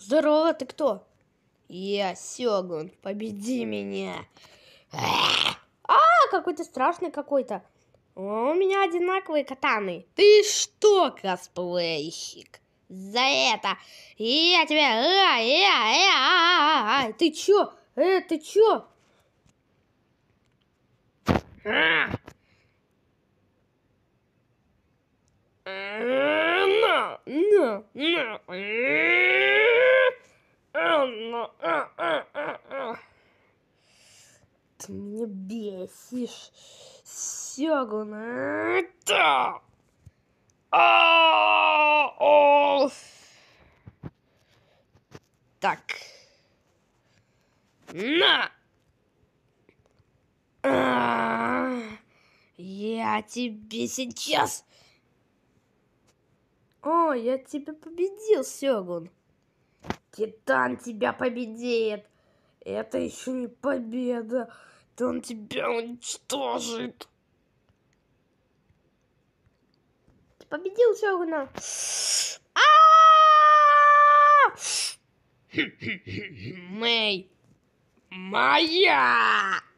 Здорово, ты кто? Я Сёгун, победи меня. А, какой-то страшный какой-то. У меня одинаковые катаны. Ты что, косплейщик? За это я тебя... А, а, а, а, а, ты чё? Э, ты чё? А! No, no, ты меня бесишь, Сёгун! Да. А, а Так. На! А, я тебе сейчас... О, я тебя победил, Сёгун. Титан тебя победит. Это еще не победа. Да он тебя уничтожит. Ты победил Шогуна. А! Хм, хм, хм, мэй. Моя!